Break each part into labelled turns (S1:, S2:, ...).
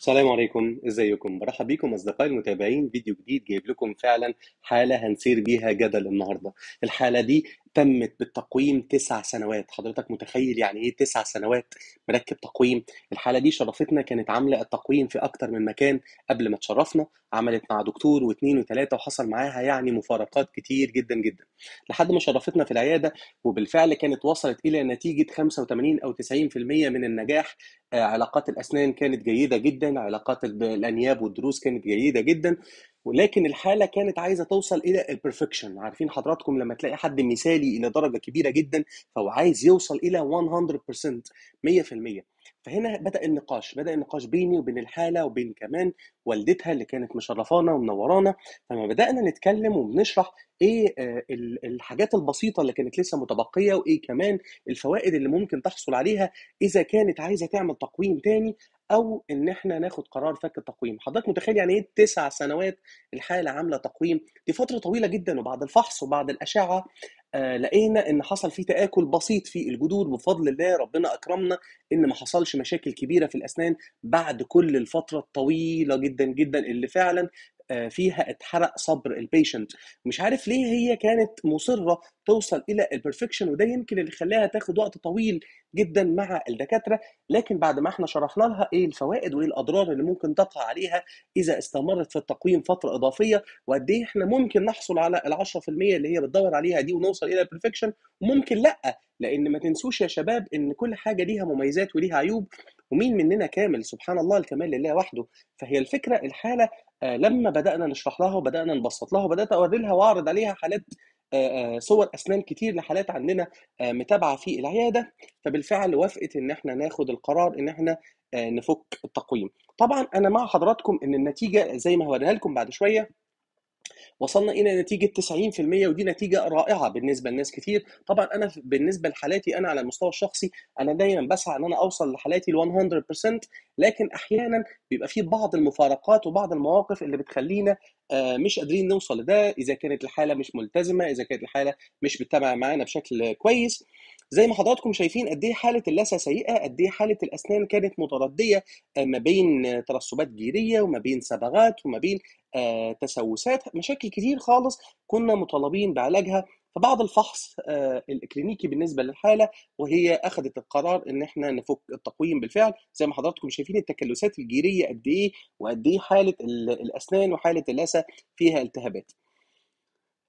S1: السلام عليكم ازيكم برحب بيكم اصدقائي المتابعين فيديو جديد جايب لكم فعلا حاله هنثير بيها جدل النهارده الحاله دي تمت بالتقويم تسع سنوات حضرتك متخيل يعني ايه تسع سنوات مركب تقويم الحالة دي شرفتنا كانت عاملة التقويم في أكتر من مكان قبل ما تشرفنا عملت مع دكتور واثنين وثلاثة وحصل معاها يعني مفارقات كتير جدا جدا لحد ما شرفتنا في العيادة وبالفعل كانت وصلت إلى نتيجة 85 أو 90% من النجاح آه، علاقات الأسنان كانت جيدة جدا علاقات الأنياب والدروس كانت جيدة جدا ولكن الحاله كانت عايزه توصل الى البرفكشن عارفين حضراتكم لما تلاقي حد مثالي الى درجه كبيره جدا فهو عايز يوصل الى 100% 100% فهنا بدا النقاش بدا النقاش بيني وبين الحاله وبين كمان والدتها اللي كانت مشرفانا ومنورانا فما بدانا نتكلم وبنشرح ايه آه، الحاجات البسيطه اللي كانت لسه متبقيه وايه كمان الفوائد اللي ممكن تحصل عليها اذا كانت عايزه تعمل تقويم تاني او ان احنا ناخد قرار فك التقويم حضرتك متخيل يعني ايه تسع سنوات الحاله عامله تقويم دي فتره طويله جدا وبعد الفحص وبعد الاشعه آه، لقينا ان حصل في تاكل بسيط في الجذور بفضل الله ربنا اكرمنا ان ما حصلش مشاكل كبيره في الاسنان بعد كل الفتره الطويله جدا جدا اللي فعلا آه، فيها اتحرق صبر البيشنت مش عارف ليه هي كانت مصره توصل الى البرفكشن وده يمكن اللي خلاها تاخد وقت طويل جدا مع الدكاتره لكن بعد ما احنا شرحنا لها ايه الفوائد وايه الاضرار اللي ممكن تقع عليها اذا استمرت في التقويم فتره اضافيه وقد ايه احنا ممكن نحصل على ال 10% اللي هي بتدور عليها دي ونوصل الى البرفكشن وممكن لا لان ما تنسوش يا شباب ان كل حاجه ليها مميزات وليها عيوب ومين مننا كامل سبحان الله الكمال لله وحده فهي الفكره الحاله آه، لما بدانا نشرح لها وبدانا نبسط لها وبدات أوريلها واعرض عليها حالات آه، آه، صور اسنان كتير لحالات عندنا متابعه في العياده فبالفعل وافقت ان احنا ناخد القرار ان احنا نفك التقويم طبعا انا مع حضراتكم ان النتيجه زي ما هوريها لكم بعد شويه وصلنا الى نتيجه 90% ودي نتيجه رائعه بالنسبه لناس كتير طبعا انا بالنسبه لحالاتي انا على المستوى الشخصي انا دايما بسعى ان انا اوصل لحالاتي ل 100% لكن احيانا بيبقى في بعض المفارقات وبعض المواقف اللي بتخلينا آه، مش قادرين نوصل لده اذا كانت الحاله مش ملتزمه اذا كانت الحاله مش بتتابع معانا بشكل كويس زي ما حضراتكم شايفين قد ايه حاله اللثه سيئه قد ايه حاله الاسنان كانت مترديه آه، ما بين ترسبات جيريه وما بين صبغات وما بين آه، تسوسات مشاكل كتير خالص كنا مطالبين بعلاجها فبعد الفحص آه، الاكلينيكي بالنسبه للحاله وهي اخذت القرار ان احنا نفك التقويم بالفعل زي ما حضراتكم شايفين التكلسات الجيريه قد ايه وقد ايه حاله الاسنان وحاله اللثه فيها التهابات.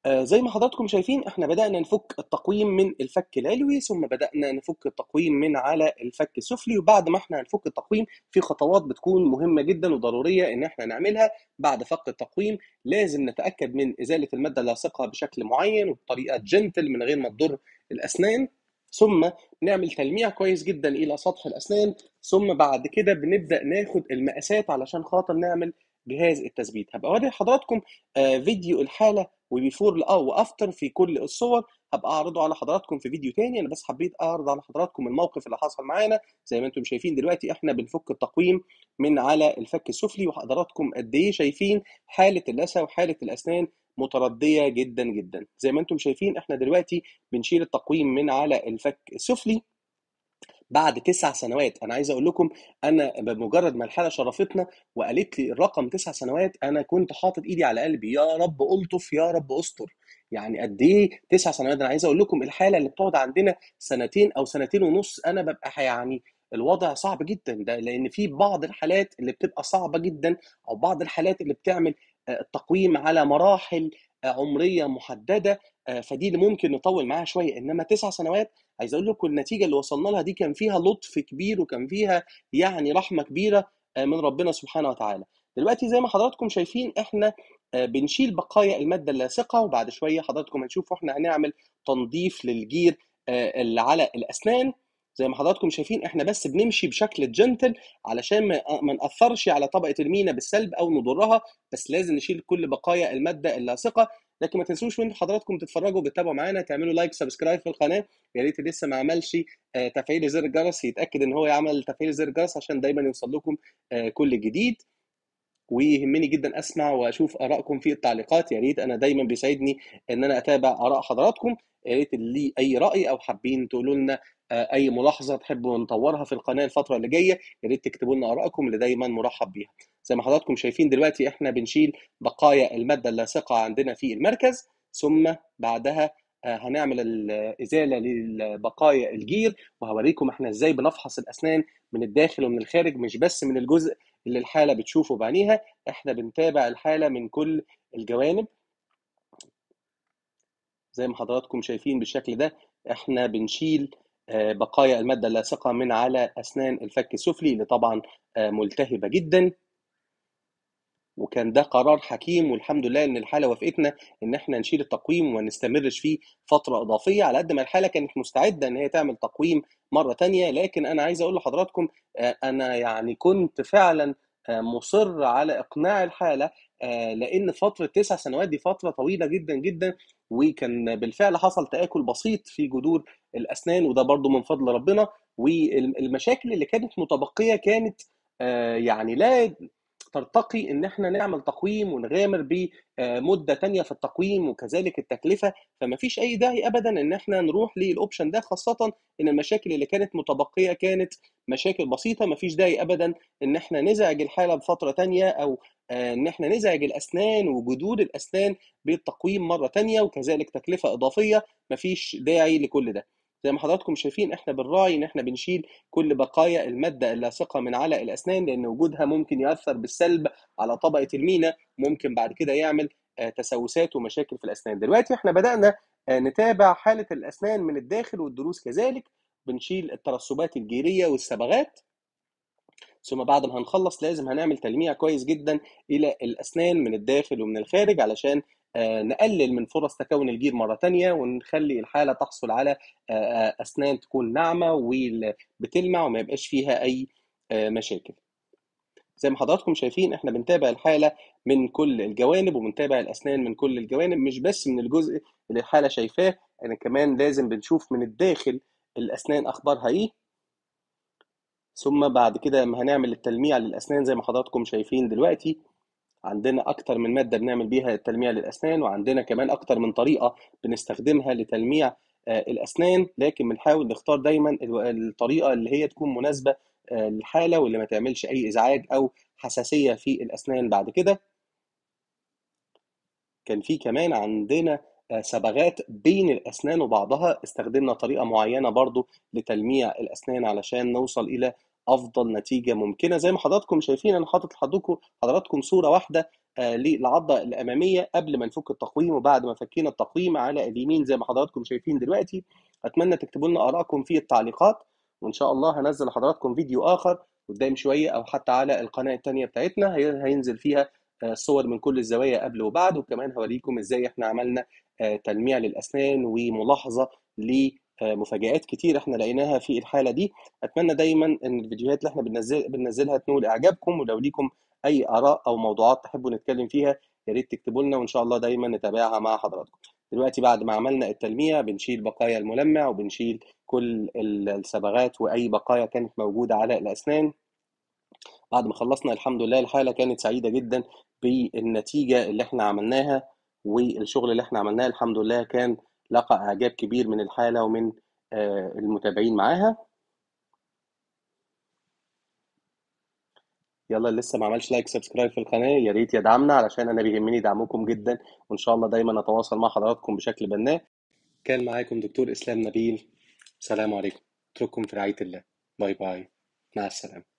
S1: آه، زي ما حضراتكم شايفين احنا بدأنا نفك التقويم من الفك العلوي ثم بدأنا نفك التقويم من على الفك السفلي وبعد ما احنا هنفك التقويم في خطوات بتكون مهمة جدا وضرورية ان احنا نعملها بعد فك التقويم لازم نتأكد من إزالة المادة اللاصقة بشكل معين وبطريقة جنتل من غير ما تضر الأسنان ثم نعمل تلميع كويس جدا إلى سطح الأسنان ثم بعد كده بنبدأ ناخد المقاسات علشان خاطر نعمل جهاز التثبيت هبقى اوري حضراتكم آه، فيديو الحاله وبيفور الاو آه، وافتر في كل الصور هبقى اعرضه على حضراتكم في فيديو تاني انا بس حبيت اعرض على حضراتكم الموقف اللي حصل معانا زي ما انتم شايفين دلوقتي احنا بنفك التقويم من على الفك السفلي وحضراتكم قد ايه شايفين حاله اللثه وحاله الاسنان مترديه جدا جدا زي ما انتم شايفين احنا دلوقتي بنشيل التقويم من على الفك السفلي بعد تسع سنوات انا عايز اقول لكم انا بمجرد ما الحاله شرفتنا وقالت لي الرقم تسع سنوات انا كنت حاطط ايدي على قلبي يا رب الطف يا رب استر يعني قد ايه تسع سنوات انا عايز اقول لكم الحاله اللي بتقعد عندنا سنتين او سنتين ونص انا ببقى يعني الوضع صعب جدا ده لان في بعض الحالات اللي بتبقى صعبه جدا او بعض الحالات اللي بتعمل التقويم آه، على مراحل عمريه محدده آه، فدي اللي ممكن نطول معاها شويه انما تسع سنوات عايز اقول لكم النتيجه اللي وصلنا لها دي كان فيها لطف كبير وكان فيها يعني رحمه كبيره آه، من ربنا سبحانه وتعالى دلوقتي زي ما حضراتكم شايفين احنا آه، بنشيل بقايا الماده اللاصقه وبعد شويه حضراتكم هنشوف احنا هنعمل تنظيف للجير اللي على الاسنان زي ما حضراتكم شايفين احنا بس بنمشي بشكل جنتل علشان ما ناثرش على طبقه المينا بالسلب او نضرها بس لازم نشيل كل بقايا الماده اللاصقه لكن ما تنسوش وانتوا حضراتكم تتفرجوا وتتابعوا معانا تعملوا لايك سبسكرايب في القناه يا ريت لسه ما عملش آه، تفعيل زر الجرس يتاكد ان هو يعمل تفعيل زر الجرس عشان دايما يوصل لكم آه، كل جديد ويهمني جدا اسمع واشوف ارائكم في التعليقات يا ريت انا دايما بيسعدني ان انا اتابع اراء حضراتكم يا ريت لي اي راي او حابين تقولوا لنا آه، اي ملاحظه تحبوا نطورها في القناه الفتره اللي جايه يا ريت تكتبوا لنا ارائكم اللي دايما مرحب بيها زي ما حضراتكم شايفين دلوقتي احنا بنشيل بقايا الماده اللاصقه عندنا في المركز ثم بعدها آه، هنعمل الازاله لبقايا الجير وهوريكم احنا ازاي بنفحص الاسنان من الداخل ومن الخارج مش بس من الجزء اللي الحاله بتشوفه بعينيها احنا بنتابع الحاله من كل الجوانب زي ما حضراتكم شايفين بالشكل ده احنا بنشيل بقايا المادة اللاصقة من على أسنان الفك السفلي اللي طبعا آه، ملتهبة جدا وكان ده قرار حكيم والحمد لله ان الحاله وافقتنا ان احنا نشيل التقويم وما نستمرش فيه فتره اضافيه على قد ما الحاله كانت مستعده ان هي تعمل تقويم مره تانية لكن انا عايز اقول لحضراتكم آه، انا يعني كنت فعلا آه، مصر على اقناع الحاله لان فتره تسع سنوات دي فتره طويله جدا جدا وكان بالفعل حصل تاكل بسيط في جذور الاسنان وده برضو من فضل ربنا والمشاكل اللي كانت متبقيه كانت آه، يعني لا ترتقي ان احنا نعمل تقويم ونغامر بمده تانية في التقويم وكذلك التكلفه فما فيش اي داعي ابدا ان احنا نروح للاوبشن ده خاصه ان المشاكل اللي كانت متبقيه كانت مشاكل بسيطه ما فيش داعي ابدا ان احنا نزعج الحاله بفتره تانية او آه، ان احنا نزعج الاسنان وجذور الاسنان بالتقويم مره تانية وكذلك تكلفه اضافيه ما فيش داعي لكل ده زي ما حضراتكم شايفين احنا بنراعي ان احنا بنشيل كل بقايا الماده اللاصقه من على الاسنان لان وجودها ممكن ياثر بالسلب على طبقه المينا ممكن بعد كده يعمل آه، تسوسات ومشاكل في الاسنان دلوقتي احنا بدانا آه، نتابع حاله الاسنان من الداخل والضروس كذلك بنشيل الترسبات الجيريه والصبغات ثم بعد ما هنخلص لازم هنعمل تلميع كويس جدا الى الاسنان من الداخل ومن الخارج علشان آه، نقلل من فرص تكون الجير مره ثانيه ونخلي الحاله تحصل على آه، آه، اسنان تكون ناعمه وبتلمع وما يبقاش فيها اي مشاكل زي ما حضراتكم شايفين احنا بنتابع الحاله من كل الجوانب وبنتابع الاسنان من كل الجوانب مش بس من الجزء اللي الحاله شايفاه انا كمان لازم بنشوف من الداخل الاسنان اخبارها ايه ثم بعد كده لما هنعمل التلميع للاسنان زي ما حضراتكم شايفين دلوقتي عندنا اكتر من ماده بنعمل بيها تلميع للاسنان وعندنا كمان اكتر من طريقه بنستخدمها لتلميع آه، الاسنان لكن بنحاول نختار دايما الطريقه اللي هي تكون مناسبه آه، للحاله واللي ما تعملش اي ازعاج او حساسيه في الاسنان بعد كده كان في كمان عندنا صبغات آه، بين الاسنان وبعضها استخدمنا طريقه معينه برضو لتلميع الاسنان علشان نوصل الى افضل نتيجه ممكنه زي ما حضراتكم شايفين انا حاطط لحضراتكم حضراتكم صوره واحده آه، للعضه الاماميه قبل ما نفك التقويم وبعد ما فكينا التقويم على اليمين زي ما حضراتكم شايفين دلوقتي اتمنى تكتبوا لنا ارائكم في التعليقات وان شاء الله هنزل لحضراتكم فيديو اخر قدام شويه او حتى على القناه الثانيه بتاعتنا هينزل فيها آه، صور من كل الزوايا قبل وبعد وكمان هوريكم ازاي احنا عملنا آه، تلميع للاسنان وملاحظه ل مفاجآت كتير احنا لقيناها في الحالة دي أتمنى دايما أن الفيديوهات اللي احنا بننزل بننزلها تنول إعجابكم ولو ليكم أي آراء أو موضوعات تحبوا نتكلم فيها يا ريت تكتبوا لنا وإن شاء الله دايما نتابعها مع حضراتكم دلوقتي بعد ما عملنا التلميع بنشيل بقايا الملمع وبنشيل كل الصبغات وأي بقايا كانت موجودة على الأسنان بعد ما خلصنا الحمد لله الحالة كانت سعيدة جدا بالنتيجة اللي احنا عملناها والشغل اللي احنا عملناه الحمد لله كان لقى إعجاب كبير من الحالة ومن آه، المتابعين معاها يلا اللي لسه ما عملش لايك سبسكرايب في القناه يا ريت يدعمنا علشان انا بيهمني دعمكم جدا وان شاء الله دايما اتواصل مع حضراتكم بشكل بناء كان معاكم دكتور اسلام نبيل سلام عليكم اترككم في رعايه الله باي باي مع السلامه